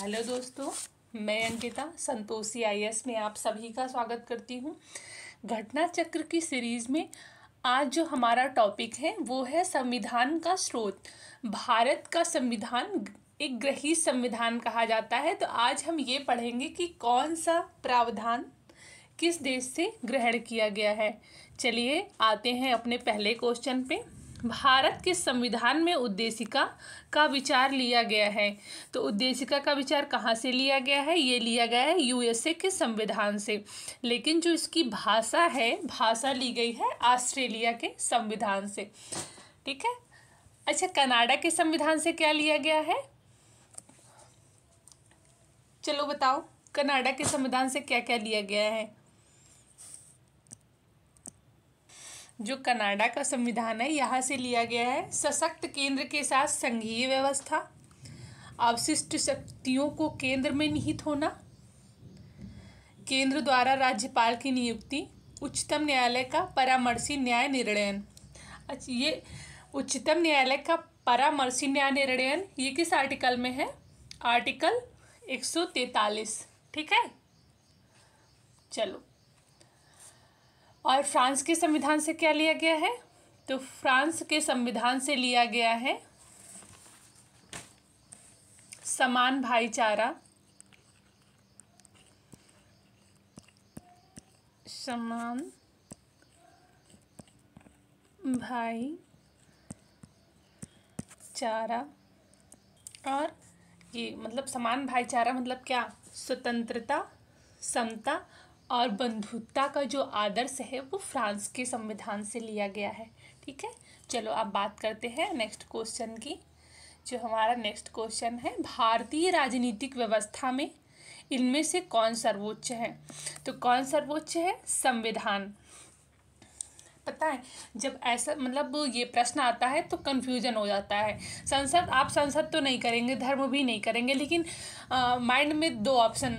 hello दोस्तों मैं अंकिता संतोषी आई में आप सभी का स्वागत करती हूँ घटना चक्र की सीरीज़ में आज जो हमारा टॉपिक है वो है संविधान का स्रोत भारत का संविधान एक ग्रही संविधान कहा जाता है तो आज हम ये पढ़ेंगे कि कौन सा प्रावधान किस देश से ग्रहण किया गया है चलिए आते हैं अपने पहले क्वेश्चन पे भारत के संविधान में उद्देशिका का विचार लिया गया है तो उद्देशिका का विचार कहाँ से लिया गया है ये लिया गया है यूएसए के संविधान से लेकिन जो इसकी भाषा है भाषा ली गई है ऑस्ट्रेलिया के संविधान से ठीक है अच्छा कनाडा के संविधान से क्या लिया गया है चलो बताओ कनाडा के संविधान से क्या क्या लिया गया है जो कनाडा का संविधान है यहाँ से लिया गया है सशक्त केंद्र के साथ संघीय व्यवस्था अवशिष्ट शक्तियों को केंद्र में निहित होना केंद्र द्वारा राज्यपाल की नियुक्ति उच्चतम न्यायालय का परामर्शी न्याय निर्णयन अच्छा ये उच्चतम न्यायालय का परामर्शी न्याय निर्णयन ये किस आर्टिकल में है आर्टिकल तैतालीस ठीक है चलो और फ्रांस के संविधान से क्या लिया गया है तो फ्रांस के संविधान से लिया गया है समान भाईचारा समान भाई चारा और ये मतलब समान भाईचारा मतलब क्या स्वतंत्रता समता और बंधुता का जो आदर्श है वो फ्रांस के संविधान से लिया गया है ठीक है चलो आप बात करते हैं नेक्स्ट क्वेश्चन की जो हमारा नेक्स्ट क्वेश्चन है भारतीय राजनीतिक व्यवस्था में इनमें से कौन सर्वोच्च है तो कौन सर्वोच्च है संविधान पता है जब ऐसा मतलब ये प्रश्न आता है तो कन्फ्यूजन हो जाता है संसद आप संसद तो नहीं करेंगे धर्म भी नहीं करेंगे लेकिन माइंड में दो ऑप्शन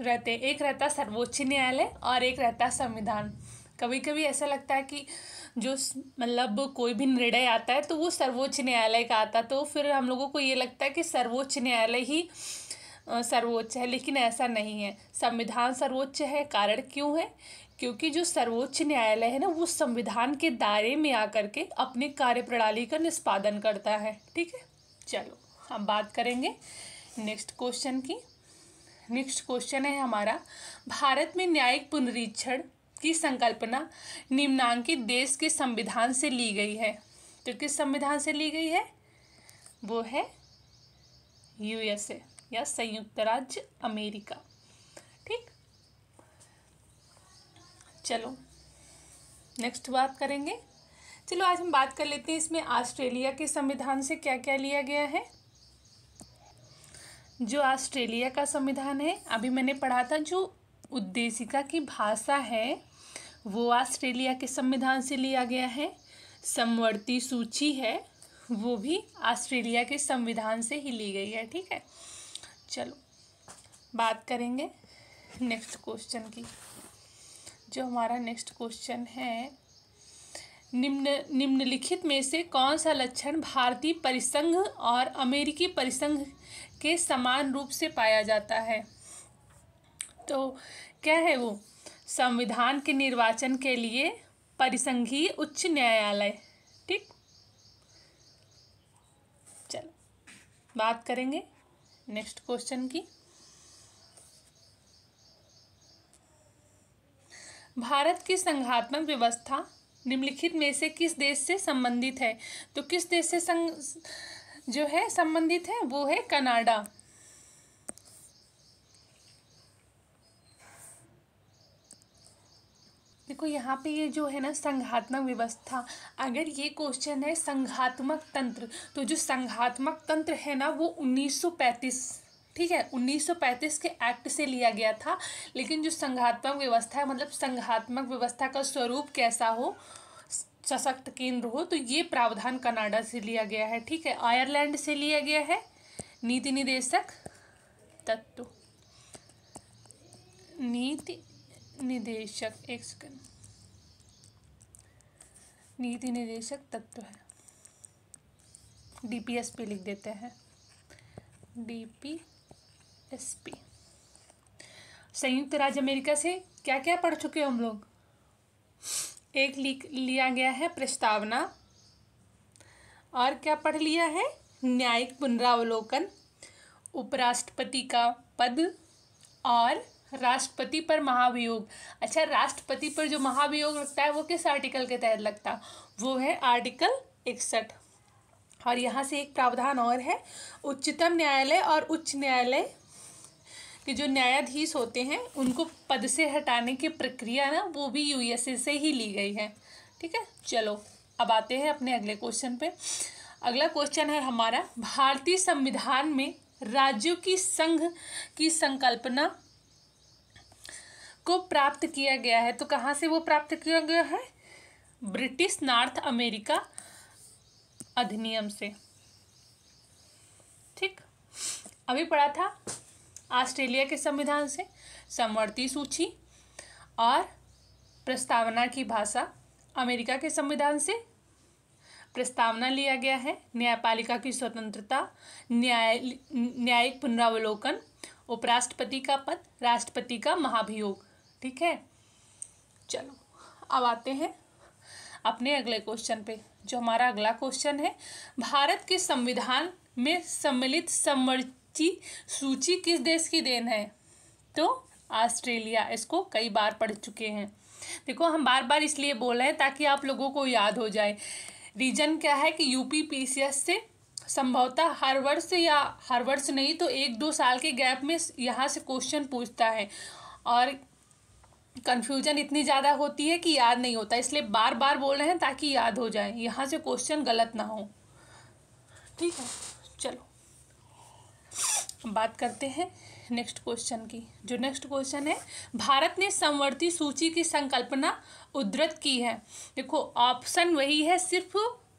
रहते हैं एक रहता सर्वोच्च न्यायालय और एक रहता संविधान कभी कभी ऐसा लगता है कि जो मतलब कोई भी निर्णय आता है तो वो सर्वोच्च न्यायालय का आता तो फिर हम लोगों को ये लगता है कि सर्वोच्च न्यायालय ही सर्वोच्च है लेकिन ऐसा नहीं है संविधान सर्वोच्च है कारण क्यों है क्योंकि जो सर्वोच्च न्यायालय है ना वो संविधान के दायरे में आकर के अपनी कार्यप्रणाली का निष्पादन करता है ठीक है चलो हम बात करेंगे नेक्स्ट क्वेश्चन की नेक्स्ट क्वेश्चन है हमारा भारत में न्यायिक पुनरीक्षण की संकल्पना निम्नांकित देश के संविधान से ली गई है तो किस संविधान से ली गई है वो है यूएसए या संयुक्त राज्य अमेरिका ठीक चलो नेक्स्ट बात करेंगे चलो आज हम बात कर लेते हैं इसमें ऑस्ट्रेलिया के संविधान से क्या क्या लिया गया है जो ऑस्ट्रेलिया का संविधान है अभी मैंने पढ़ा था जो उद्देशिका की भाषा है वो ऑस्ट्रेलिया के संविधान से लिया गया है समवर्ती सूची है वो भी ऑस्ट्रेलिया के संविधान से ही ली गई है ठीक है चलो बात करेंगे नेक्स्ट क्वेश्चन की जो हमारा नेक्स्ट क्वेश्चन है निम्न निम्नलिखित में से कौन सा लक्षण भारतीय परिसंघ और अमेरिकी परिसंघ के समान रूप से पाया जाता है तो क्या है वो संविधान के निर्वाचन के लिए परिसंघीय उच्च न्यायालय ठीक चलो बात करेंगे नेक्स्ट क्वेश्चन की भारत की संघात्मक व्यवस्था निम्नलिखित में से किस देश से संबंधित है तो किस देश से संग जो है संबंधित है वो है कनाडा देखो यहाँ पे ये जो है ना संघात्मक व्यवस्था अगर ये क्वेश्चन है संघात्मक तंत्र तो जो संघात्मक तंत्र है ना वो 1935 ठीक है 1935 के एक्ट से लिया गया था लेकिन जो संघात्मक व्यवस्था है मतलब संघात्मक व्यवस्था का स्वरूप कैसा हो सशक्त केंद्र हो तो ये प्रावधान कनाडा से लिया गया है ठीक है आयरलैंड से लिया गया है नीति निदेशक तत्व नीति निदेशक एक सेकेंड नीति निदेशक तत्व है डीपीएस पे लिख देते हैं डीपी एसपी संयुक्त राज्य अमेरिका से क्या क्या पढ़ चुके हम लोग एक लिया गया है प्रस्तावना और क्या पढ़ लिया है न्यायिक पुनरावलोकन उपराष्ट्रपति का पद और राष्ट्रपति पर महाभियोग अच्छा राष्ट्रपति पर जो महाभियोग लगता है वो किस आर्टिकल के तहत लगता वो है आर्टिकल इकसठ और यहाँ से एक प्रावधान और है उच्चतम न्यायालय और उच्च न्यायालय कि जो न्यायाधीश होते हैं उनको पद से हटाने की प्रक्रिया ना वो भी यूएसए से ही ली गई है ठीक है चलो अब आते हैं अपने अगले क्वेश्चन पे अगला क्वेश्चन है हमारा भारतीय संविधान में राज्यों की संघ की संकल्पना को प्राप्त किया गया है तो कहाँ से वो प्राप्त किया गया है ब्रिटिश नॉर्थ अमेरिका अधिनियम से ठीक अभी पढ़ा था ऑस्ट्रेलिया के संविधान से समवर्ती सूची और प्रस्तावना की भाषा अमेरिका के संविधान से प्रस्तावना लिया गया है न्यायपालिका की स्वतंत्रता न्याय न्यायिक पुनरावलोकन उपराष्ट्रपति का पद राष्ट्रपति का महाभियोग ठीक है चलो अब आते हैं अपने अगले क्वेश्चन पे जो हमारा अगला क्वेश्चन है भारत के संविधान में सम्मिलित संवर की सूची किस देश की देन है तो ऑस्ट्रेलिया इसको कई बार पढ़ चुके हैं देखो हम बार बार इसलिए बोल रहे हैं ताकि आप लोगों को याद हो जाए रीजन क्या है कि यूपी पीसीएस से संभवतः हर वर्ष या हर वर्ष नहीं तो एक दो साल के गैप में यहाँ से क्वेश्चन पूछता है और कन्फ्यूजन इतनी ज़्यादा होती है कि याद नहीं होता इसलिए बार बार बोल रहे हैं ताकि याद हो जाए यहाँ से क्वेश्चन गलत ना हो ठीक है चलो बात करते हैं नेक्स्ट क्वेश्चन की जो नेक्स्ट क्वेश्चन है भारत ने संवर्ती सूची की संकल्पना उद्धृत की है देखो ऑप्शन वही है सिर्फ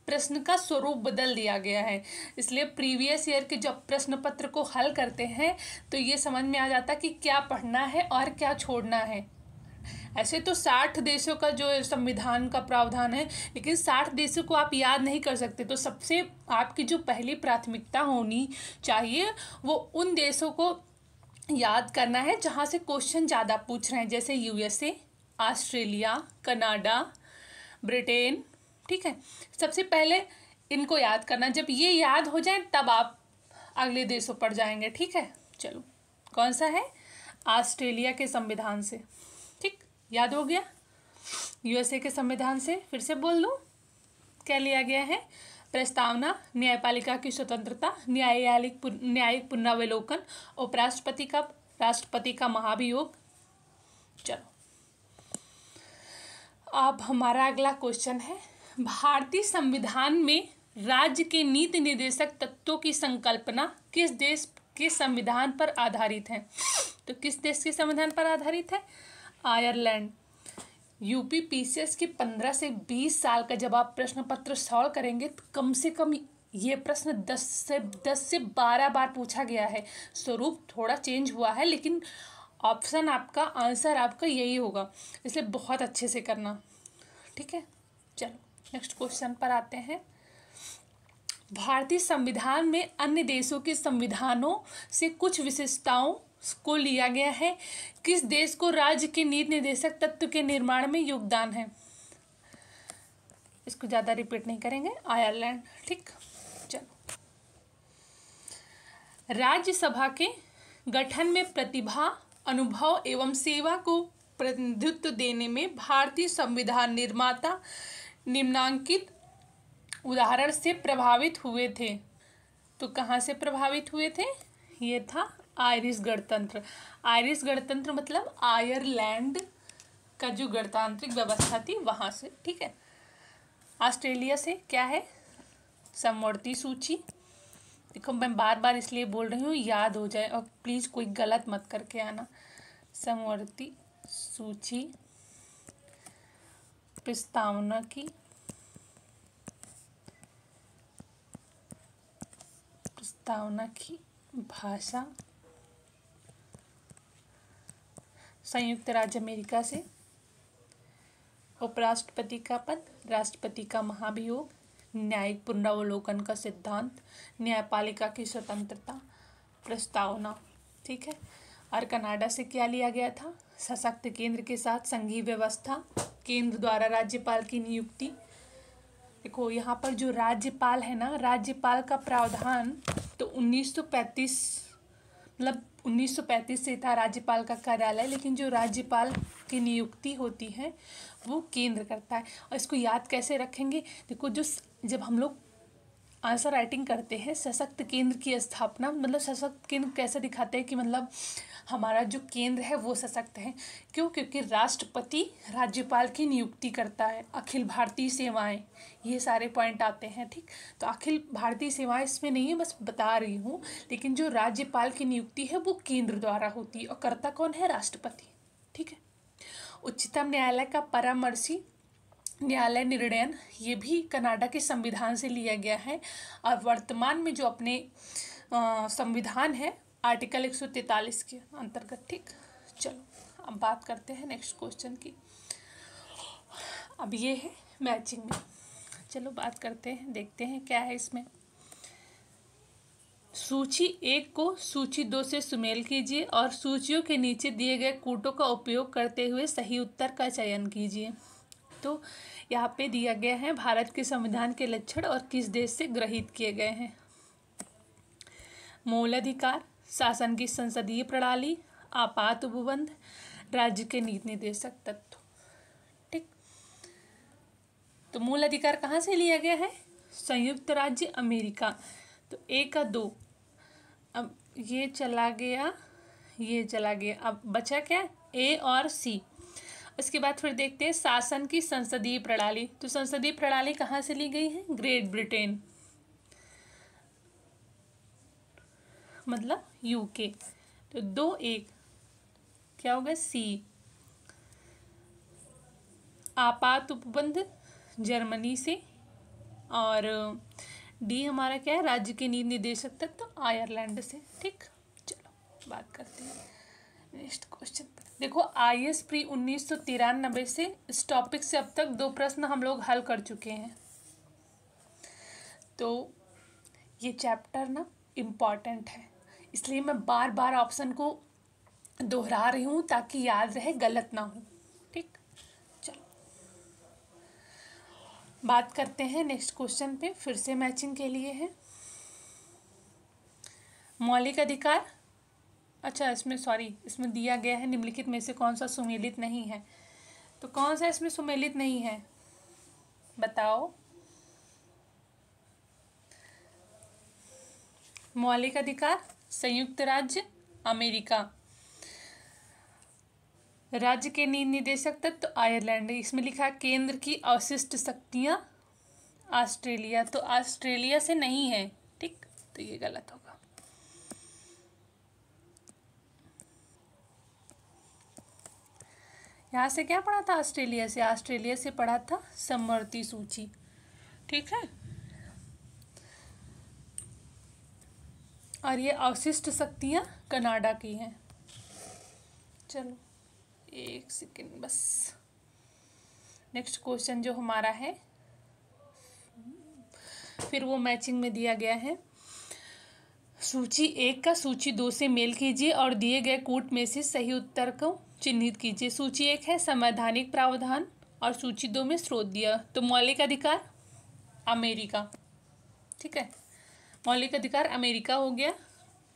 प्रश्न का स्वरूप बदल दिया गया है इसलिए प्रीवियस ईयर के जब प्रश्न पत्र को हल करते हैं तो ये समझ में आ जाता कि क्या पढ़ना है और क्या छोड़ना है ऐसे तो साठ देशों का जो संविधान का प्रावधान है लेकिन साठ देशों को आप याद नहीं कर सकते तो सबसे आपकी जो पहली प्राथमिकता होनी चाहिए वो उन देशों को याद करना है जहाँ से क्वेश्चन ज़्यादा पूछ रहे हैं जैसे यूएसए ऑस्ट्रेलिया कनाडा ब्रिटेन ठीक है सबसे पहले इनको याद करना जब ये याद हो जाए तब आप अगले देशों पर जाएंगे ठीक है चलो कौन सा है ऑस्ट्रेलिया के संविधान से याद हो गया यूएसए के संविधान से फिर से बोल दूँ क्या लिया गया है प्रस्तावना न्यायपालिका की स्वतंत्रता न्यायालयिक न्यायिक पुनरावलोकन उपराष्ट्रपति का राष्ट्रपति का महाभियोग चलो अब हमारा अगला क्वेश्चन है भारतीय संविधान में राज्य के नीति निर्देशक तत्वों की संकल्पना किस देश के संविधान पर आधारित है तो किस देश के संविधान पर आधारित है आयरलैंड यूपी पीसीएस के पंद्रह से बीस साल का जब आप प्रश्न पत्र सॉल्व करेंगे तो कम से कम ये प्रश्न दस से दस से बारह बार पूछा गया है स्वरूप थोड़ा चेंज हुआ है लेकिन ऑप्शन आपका आंसर आपका यही होगा इसलिए बहुत अच्छे से करना ठीक है चलो नेक्स्ट क्वेश्चन पर आते हैं भारतीय संविधान में अन्य देशों के संविधानों से कुछ विशेषताओं को लिया गया है किस देश को राज्य के नीति निर्देशक तत्व के निर्माण में योगदान है इसको ज़्यादा रिपीट नहीं करेंगे आयरलैंड ठीक चलो राज्यसभा के गठन में प्रतिभा अनुभव एवं सेवा को प्रतिनिधित्व देने में भारतीय संविधान निर्माता निम्नांकित उदाहरण से प्रभावित हुए थे तो कहाँ से प्रभावित हुए थे ये था आयरिश गणतंत्र आयरिश गणतंत्र मतलब आयरलैंड का जो गणतांत्रिक व्यवस्था थी वहाँ से ठीक है ऑस्ट्रेलिया से क्या है समवर्ती सूची देखो मैं बार बार इसलिए बोल रही हूँ याद हो जाए और प्लीज़ कोई गलत मत करके आना समवर्ती सूची प्रस्तावना की प्रस्तावना की भाषा संयुक्त राज्य अमेरिका से उपराष्ट्रपति का पद राष्ट्रपति का महाभियोग न्यायिक पुनरावलोकन का सिद्धांत न्यायपालिका की स्वतंत्रता प्रस्तावना ठीक है और कनाडा से क्या लिया गया था सशक्त केंद्र के साथ संघीय व्यवस्था केंद्र द्वारा राज्यपाल की नियुक्ति देखो यहाँ पर जो राज्यपाल है ना राज्यपाल का प्रावधान तो 1935 मतलब 1935 से था राज्यपाल का कार्यालय लेकिन जो राज्यपाल की नियुक्ति होती है वो केंद्र करता है और इसको याद कैसे रखेंगे देखो जो जब हम लोग आंसर राइटिंग करते हैं सशक्त केंद्र की स्थापना मतलब सशक्त केंद्र कैसे दिखाते हैं कि मतलब हमारा जो केंद्र है वो सशक्त है क्यों क्योंकि राष्ट्रपति राज्यपाल की नियुक्ति करता है अखिल भारतीय सेवाएं ये सारे पॉइंट आते हैं ठीक तो अखिल भारतीय सेवाएं इसमें नहीं है बस बता रही हूँ लेकिन जो राज्यपाल की नियुक्ति है वो केंद्र द्वारा होती है और करता कौन है राष्ट्रपति ठीक है उच्चतम न्यायालय का परामर्शी न्यायालय निर्णयन ये भी कनाडा के संविधान से लिया गया है और वर्तमान में जो अपने संविधान है आर्टिकल तैतालीस के अंतर्गत ठीक चलो अब बात करते हैं नेक्स्ट क्वेश्चन की अब ये है मैचिंग में चलो बात करते हैं देखते हैं क्या है इसमें सूची एक को सूची दो से सुमेल कीजिए और सूचियों के नीचे दिए गए कूटों का उपयोग करते हुए सही उत्तर का चयन कीजिए तो यहाँ पे दिया गया है भारत के संविधान के लक्षण और किस देश से ग्रहित किए गए हैं मूल अधिकार शासन की संसदीय प्रणाली आपात उपबंध राज्य के नीति निर्देशक तत्व ठीक तो मूल अधिकार कहाँ से लिया गया है संयुक्त राज्य अमेरिका तो एक का दो अब ये चला गया ये चला गया अब बचा क्या ए और सी उसके बाद फिर देखते हैं शासन की संसदीय प्रणाली तो संसदीय प्रणाली कहाँ से ली गई है ग्रेट ब्रिटेन मतलब यूके तो दो एक क्या होगा सी आपात उपबंध जर्मनी से और डी हमारा क्या है राज्य के नीति निदेशक तक तो आयरलैंड से ठीक चलो बात करते हैं नेक्स्ट क्वेश्चन देखो आई एस प्री उन्नीस सौ तिरानबे से इस टॉपिक से अब तक दो प्रश्न हम लोग हल कर चुके हैं तो ये चैप्टर ना इम्पॉर्टेंट है इसलिए मैं बार बार ऑप्शन को दोहरा रही हूँ ताकि याद रहे गलत ना हो ठीक चलो बात करते हैं नेक्स्ट क्वेश्चन पे फिर से मैचिंग के लिए है मौलिक अधिकार अच्छा इसमें सॉरी इसमें दिया गया है निम्नलिखित में से कौन सा सुमेलित नहीं है तो कौन सा इसमें सुमेलित नहीं है बताओ मौलिक अधिकार संयुक्त राज्य अमेरिका राज्य के निदेशक तत्व तो आयरलैंड इसमें लिखा केंद्र की अवशिष्ट शक्तियाँ ऑस्ट्रेलिया तो ऑस्ट्रेलिया से नहीं है ठीक तो ये गलत होगा यहाँ से क्या पढ़ा था ऑस्ट्रेलिया से ऑस्ट्रेलिया से पढ़ा था समवर्ती सूची ठीक है और ये अवशिष्ट शक्तियाँ कनाडा की हैं चलो एक सेकेंड बस नेक्स्ट क्वेश्चन जो हमारा है फिर वो मैचिंग में दिया गया है सूची एक का सूची दो से मेल कीजिए और दिए गए कूट में से सही उत्तर को चिन्हित कीजिए सूची एक है संवैधानिक प्रावधान और सूची दो में स्रोत दिया तो मौलिक अधिकार अमेरिका ठीक है मौलिक अधिकार अमेरिका हो गया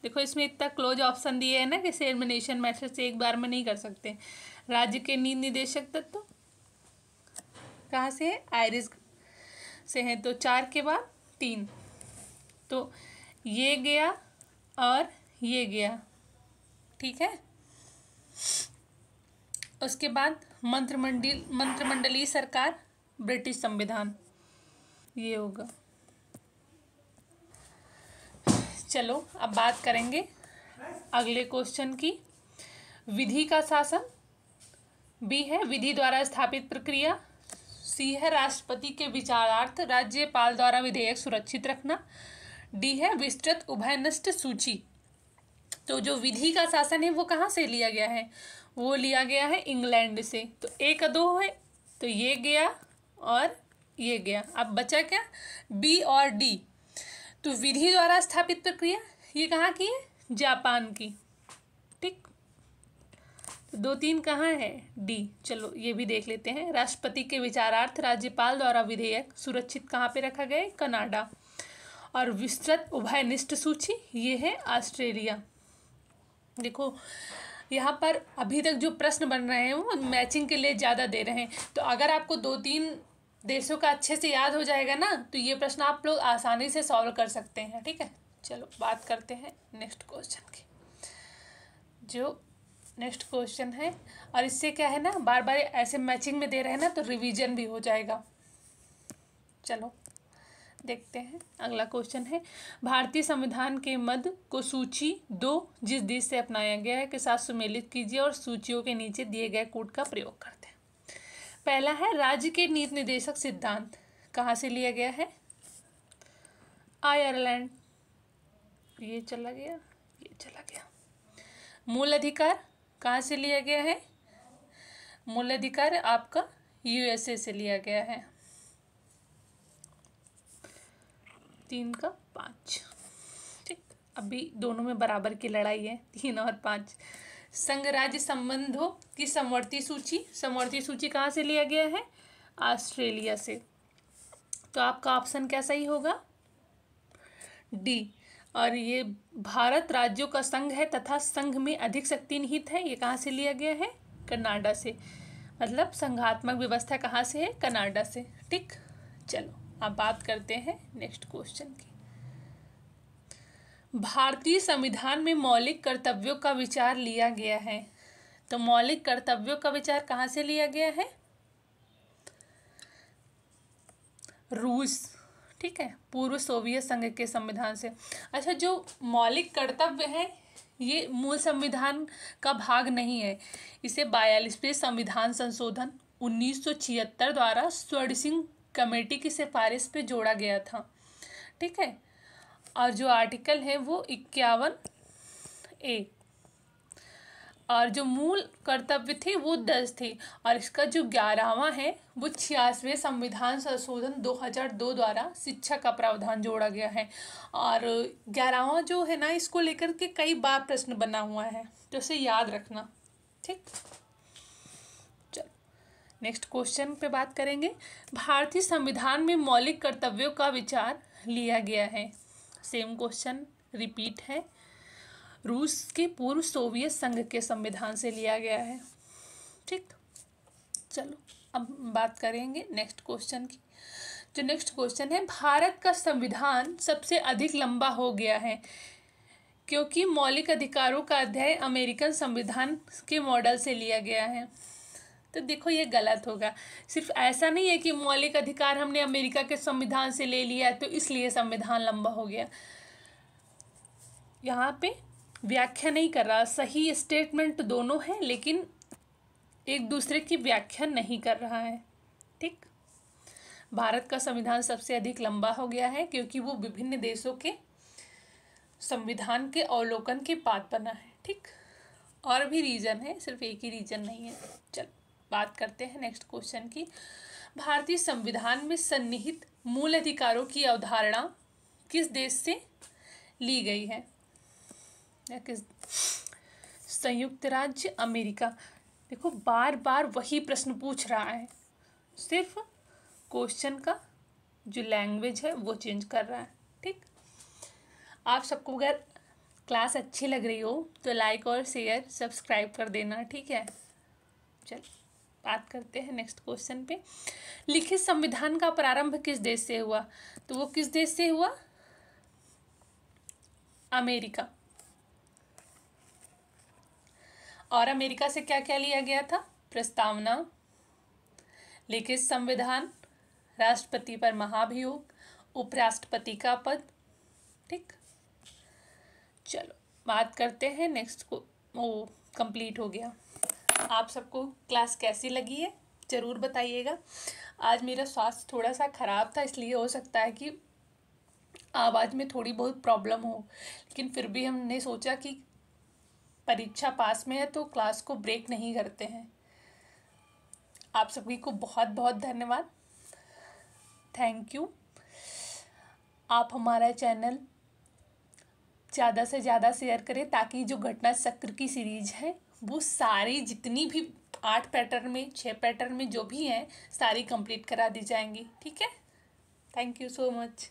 देखो इसमें इतना क्लोज ऑप्शन दिए है ना कि सेरमिनेशन मैथड से एक बार में नहीं कर सकते राज्य के नींद निदेशक तत्व कहाँ से है आयरिस से हैं तो चार के बाद तीन तो ये गया और ये गया ठीक है उसके बाद मंत्रिमंडल मंत्रिमंडलीय सरकार ब्रिटिश संविधान ये होगा चलो अब बात करेंगे अगले क्वेश्चन की विधि का शासन बी है विधि द्वारा स्थापित प्रक्रिया सी है राष्ट्रपति के विचारार्थ राज्यपाल द्वारा विधेयक सुरक्षित रखना डी है विस्तृत उभयनिष्ट सूची तो जो विधि का शासन है वो कहाँ से लिया गया है वो लिया गया है इंग्लैंड से तो एक दो है तो ये गया और ये गया अब बचा क्या बी और डी तो विधि द्वारा स्थापित प्रक्रिया ये कहाँ की है जापान की ठीक तो दो तीन कहाँ है डी चलो ये भी देख लेते हैं राष्ट्रपति के विचारार्थ राज्यपाल द्वारा विधेयक सुरक्षित कहाँ पे रखा गया कनाडा और विस्तृत उभयनिष्ठ सूची ये है ऑस्ट्रेलिया देखो यहाँ पर अभी तक जो प्रश्न बन रहे हैं वो मैचिंग के लिए ज़्यादा दे रहे हैं तो अगर आपको दो तीन देशों का अच्छे से याद हो जाएगा ना तो ये प्रश्न आप लोग आसानी से सॉल्व कर सकते हैं ठीक है चलो बात करते हैं नेक्स्ट क्वेश्चन की जो नेक्स्ट क्वेश्चन है और इससे क्या है ना बार बार ऐसे मैचिंग में दे रहे हैं ना तो रिवीजन भी हो जाएगा चलो देखते हैं अगला क्वेश्चन है भारतीय संविधान के मद को सूची दो जिस देश से अपनाया गया है के साथ सुमेलित कीजिए और सूचियों के नीचे दिए गए कोड का प्रयोग कर पहला है राज्य के नीति निदेशक सिद्धांत कहाँ से लिया गया है आयरलैंड ये चला गया ये चला गया मूल अधिकार कहाँ से लिया गया है मूल अधिकार आपका यूएसए से लिया गया है तीन का पाँच ठीक अभी दोनों में बराबर की लड़ाई है तीन और पाँच संघ राज्य संबंधों की समवर्ती सूची समवर्ती सूची कहाँ से लिया गया है ऑस्ट्रेलिया से तो आपका ऑप्शन क्या सही होगा डी और ये भारत राज्यों का संघ है तथा संघ में अधिक शक्ति निहित है ये कहाँ से लिया गया है कनाडा से मतलब संघात्मक व्यवस्था कहाँ से है कनाडा से ठीक चलो अब बात करते हैं नेक्स्ट क्वेश्चन की भारतीय संविधान में मौलिक कर्तव्यों का विचार लिया गया है तो मौलिक कर्तव्यों का विचार कहाँ से लिया गया है रूस ठीक है पूर्व सोवियत संघ के संविधान से अच्छा जो मौलिक कर्तव्य है ये मूल संविधान का भाग नहीं है इसे बयालीसवें संविधान संशोधन 1976 द्वारा स्वर्ण सिंह कमेटी की सिफारिश पे जोड़ा गया था ठीक है और जो आर्टिकल है वो इक्यावन ए और जो मूल कर्तव्य थे वो दस थे और इसका जो ग्यारहवा है वो छियासवें संविधान संशोधन 2002 द्वारा शिक्षा का प्रावधान जोड़ा गया है और ग्यारहवा जो है ना इसको लेकर के कई बार प्रश्न बना हुआ है तो उसे याद रखना ठीक चलो नेक्स्ट क्वेश्चन पे बात करेंगे भारतीय संविधान में मौलिक कर्तव्यों का विचार लिया गया है सेम क्वेश्चन रिपीट है रूस के पूर्व सोवियत संघ के संविधान से लिया गया है ठीक चलो अब बात करेंगे नेक्स्ट क्वेश्चन की जो नेक्स्ट क्वेश्चन है भारत का संविधान सबसे अधिक लंबा हो गया है क्योंकि मौलिक अधिकारों का अध्याय अमेरिकन संविधान के मॉडल से लिया गया है तो देखो ये गलत होगा सिर्फ ऐसा नहीं है कि मौलिक अधिकार हमने अमेरिका के संविधान से ले लिया तो इसलिए संविधान लंबा हो गया यहाँ पे व्याख्या नहीं कर रहा सही स्टेटमेंट तो दोनों है लेकिन एक दूसरे की व्याख्या नहीं कर रहा है ठीक भारत का संविधान सबसे अधिक लंबा हो गया है क्योंकि वो विभिन्न देशों के संविधान के अवलोकन के पात बना है ठीक और भी रीज़न है सिर्फ एक ही रीज़न नहीं है चलो बात करते हैं नेक्स्ट क्वेश्चन की भारतीय संविधान में सन्निहित मूल अधिकारों की अवधारणा किस देश से ली गई है या किस संयुक्त राज्य अमेरिका देखो बार बार वही प्रश्न पूछ रहा है सिर्फ क्वेश्चन का जो लैंग्वेज है वो चेंज कर रहा है ठीक आप सबको अगर क्लास अच्छी लग रही हो तो लाइक और शेयर सब्सक्राइब कर देना ठीक है चल बात करते हैं नेक्स्ट क्वेश्चन पे लिखित संविधान का प्रारंभ किस देश से हुआ तो वो किस देश से हुआ अमेरिका और अमेरिका से क्या क्या लिया गया था प्रस्तावना लिखित संविधान राष्ट्रपति पर महाभियोग उपराष्ट्रपति का पद ठीक चलो बात करते हैं नेक्स्ट को वो कंप्लीट हो गया आप सबको क्लास कैसी लगी है ज़रूर बताइएगा आज मेरा स्वास्थ्य थोड़ा सा ख़राब था इसलिए हो सकता है कि आवाज़ में थोड़ी बहुत प्रॉब्लम हो लेकिन फिर भी हमने सोचा कि परीक्षा पास में है तो क्लास को ब्रेक नहीं करते हैं आप सभी को बहुत बहुत धन्यवाद थैंक यू आप हमारा चैनल ज़्यादा से ज़्यादा शेयर करें ताकि जो घटना चक्र की सीरीज है वो सारी जितनी भी आठ पैटर्न में छः पैटर्न में जो भी हैं सारी कंप्लीट करा दी जाएंगी ठीक है थैंक यू सो मच